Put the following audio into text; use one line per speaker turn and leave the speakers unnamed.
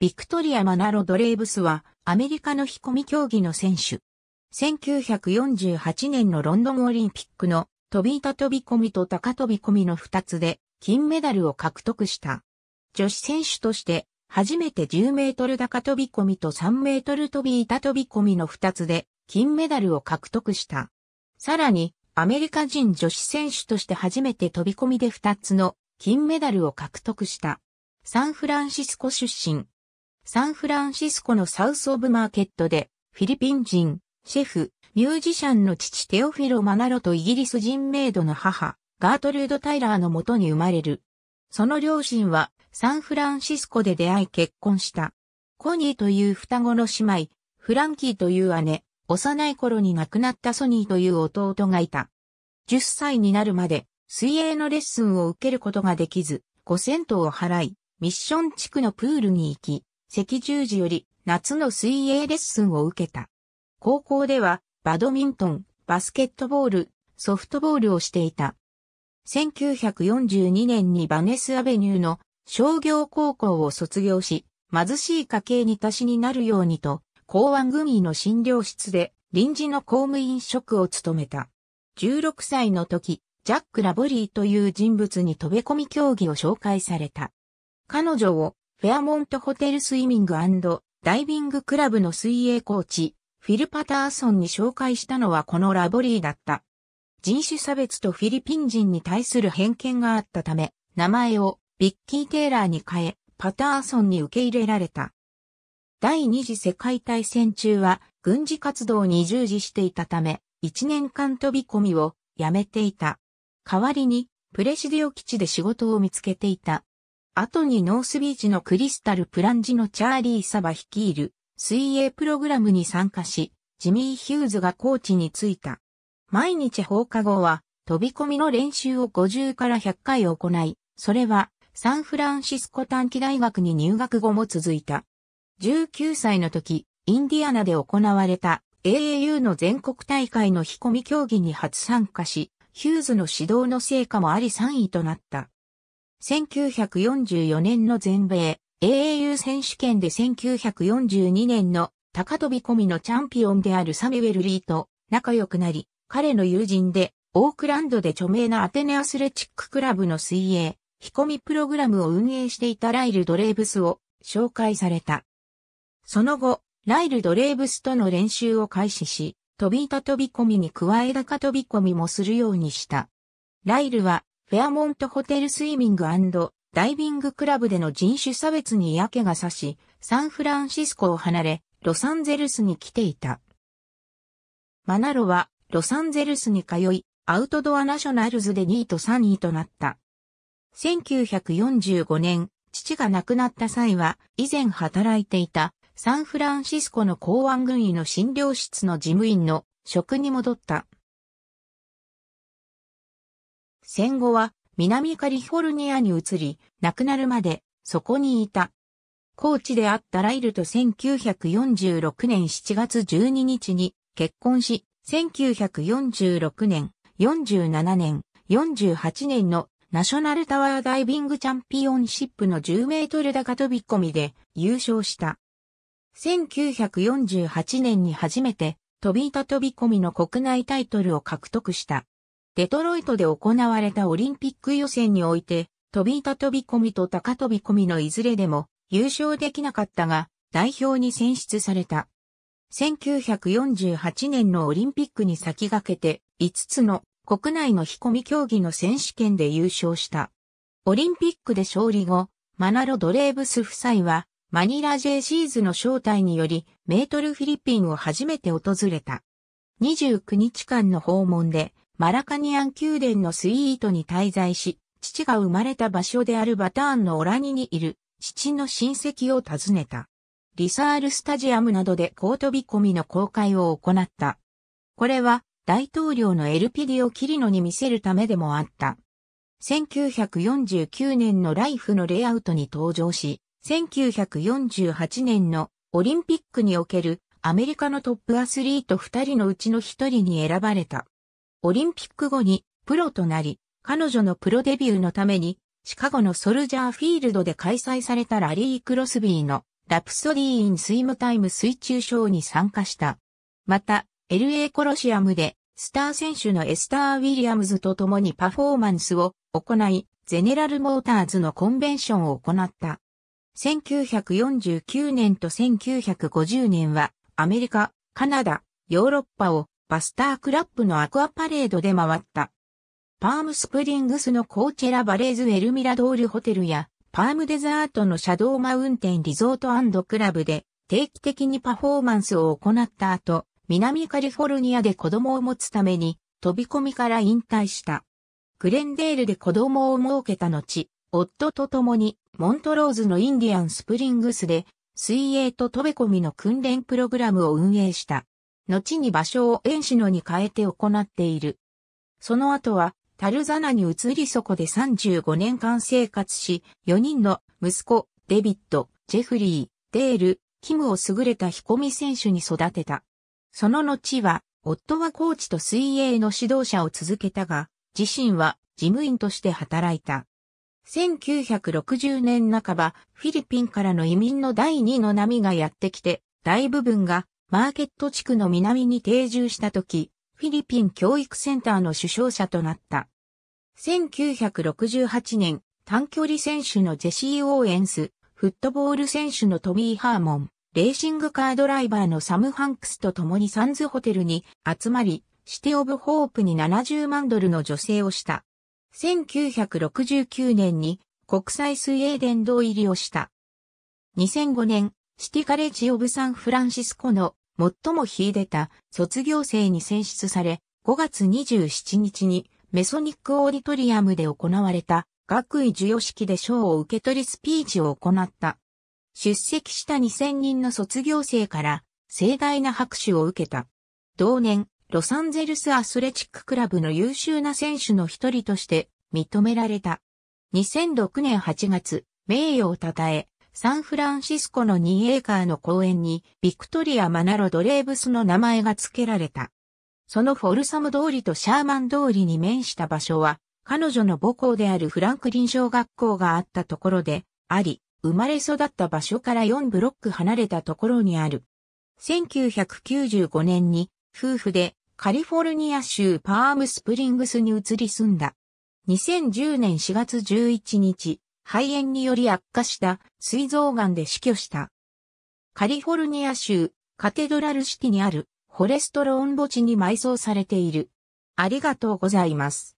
ビクトリア・マナロ・ドレイブスはアメリカの飛込競技の選手。1948年のロンドンオリンピックの飛び板飛び込みと高飛び込みの2つで金メダルを獲得した。女子選手として初めて10メートル高飛び込みと3メートル飛び板飛び込みの2つで金メダルを獲得した。さらにアメリカ人女子選手として初めて飛び込みで2つの金メダルを獲得した。サンフランシスコ出身。サンフランシスコのサウス・オブ・マーケットで、フィリピン人、シェフ、ミュージシャンの父テオフィロ・マナロとイギリス人メイドの母、ガートルード・タイラーのもとに生まれる。その両親はサンフランシスコで出会い結婚した。コニーという双子の姉妹、フランキーという姉、幼い頃に亡くなったソニーという弟がいた。10歳になるまで水泳のレッスンを受けることができず、5 0 0頭を払い、ミッション地区のプールに行き、赤十字より夏の水泳レッスンを受けた。高校ではバドミントン、バスケットボール、ソフトボールをしていた。1942年にバネスアベニューの商業高校を卒業し、貧しい家計に足しになるようにと、公安組の診療室で臨時の公務員職を務めた。16歳の時、ジャック・ラボリーという人物に飛び込み競技を紹介された。彼女をフェアモントホテルスイミングダイビングクラブの水泳コーチ、フィル・パターソンに紹介したのはこのラボリーだった。人種差別とフィリピン人に対する偏見があったため、名前をビッキー・テイラーに変え、パターソンに受け入れられた。第二次世界大戦中は軍事活動に従事していたため、一年間飛び込みをやめていた。代わりに、プレシディオ基地で仕事を見つけていた。後にノースビーチのクリスタルプランジのチャーリー・サバ率いる水泳プログラムに参加し、ジミー・ヒューズがコーチに就いた。毎日放課後は飛び込みの練習を50から100回行い、それはサンフランシスコ短期大学に入学後も続いた。19歳の時、インディアナで行われた AAU の全国大会の引込み競技に初参加し、ヒューズの指導の成果もあり3位となった。1944年の全米 AAU 選手権で1942年の高飛び込みのチャンピオンであるサミュエル・リーと仲良くなり、彼の友人でオークランドで著名なアテネアスレチッククラブの水泳、飛込プログラムを運営していたライル・ドレーブスを紹介された。その後、ライル・ドレーブスとの練習を開始し、飛び板飛び込みに加え高飛び込みもするようにした。ライルはフェアモントホテルスイミングダイビングクラブでの人種差別に嫌気がさし、サンフランシスコを離れ、ロサンゼルスに来ていた。マナロは、ロサンゼルスに通い、アウトドアナショナルズで2位と3位となった。1945年、父が亡くなった際は、以前働いていた、サンフランシスコの公安軍医の診療室の事務員の職に戻った。戦後は南カリフォルニアに移り、亡くなるまでそこにいた。コーチであったライルと1946年7月12日に結婚し、1946年、47年、48年のナショナルタワーダイビングチャンピオンシップの10メートル高飛び込みで優勝した。1948年に初めて飛び板飛び込みの国内タイトルを獲得した。デトロイトで行われたオリンピック予選において、飛び板飛び込みと高飛び込みのいずれでも優勝できなかったが、代表に選出された。1948年のオリンピックに先駆けて、5つの国内の飛込み競技の選手権で優勝した。オリンピックで勝利後、マナロ・ドレーブス夫妻は、マニラ J シーズの招待により、メートルフィリピンを初めて訪れた。29日間の訪問で、マラカニアン宮殿のスイートに滞在し、父が生まれた場所であるバターンのオラニにいる、父の親戚を訪ねた。リサールスタジアムなどでコートビコミの公開を行った。これは大統領のエルピディをキリノに見せるためでもあった。1949年のライフのレイアウトに登場し、1948年のオリンピックにおけるアメリカのトップアスリート2人のうちの1人に選ばれた。オリンピック後にプロとなり、彼女のプロデビューのために、シカゴのソルジャーフィールドで開催されたラリー・クロスビーのラプソディー・イン・スイムタイム水中ショーに参加した。また、LA コロシアムでスター選手のエスター・ウィリアムズと共にパフォーマンスを行い、ゼネラル・モーターズのコンベンションを行った。1949年と1950年はアメリカ、カナダ、ヨーロッパをバスタークラップのアクアパレードで回った。パームスプリングスのコーチェラバレーズエルミラドールホテルや、パームデザートのシャドーマウンテンリゾートクラブで定期的にパフォーマンスを行った後、南カリフォルニアで子供を持つために飛び込みから引退した。グレンデールで子供を設けた後、夫と共にモントローズのインディアンスプリングスで水泳と飛び込みの訓練プログラムを運営した。後に場所を遠野に変えて行っている。その後は、タルザナに移りそこで35年間生活し、4人の息子、デビッド、ジェフリー、デール、キムを優れた彦美選手に育てた。その後は、夫はコーチと水泳の指導者を続けたが、自身は事務員として働いた。1960年半ば、フィリピンからの移民の第二の波がやってきて、大部分がマーケット地区の南に定住した時、フィリピン教育センターの首相者となった。1968年、短距離選手のジェシー・オーエンス、フットボール選手のトミー・ハーモン、レーシングカードライバーのサム・ハンクスと共にサンズホテルに集まり、シテ・ィ・オブ・ホープに70万ドルの助成をした。1969年に国際水泳殿堂入りをした。2005年、シティカレッジ・オブ・サンフランシスコの最も秀でた卒業生に選出され、5月27日にメソニックオーディトリアムで行われた学位授与式で賞を受け取りスピーチを行った。出席した2000人の卒業生から盛大な拍手を受けた。同年、ロサンゼルスアスレチッククラブの優秀な選手の一人として認められた。2006年8月、名誉を称え、サンフランシスコの2エーカーの公園に、ビクトリア・マナロドレーブスの名前が付けられた。そのフォルサム通りとシャーマン通りに面した場所は、彼女の母校であるフランクリン小学校があったところで、あり、生まれ育った場所から4ブロック離れたところにある。1995年に、夫婦でカリフォルニア州パームスプリングスに移り住んだ。2010年4月11日、肺炎により悪化した膵臓癌で死去した。カリフォルニア州カテドラルシティにあるフォレストローン墓地に埋葬されている。ありがとうございます。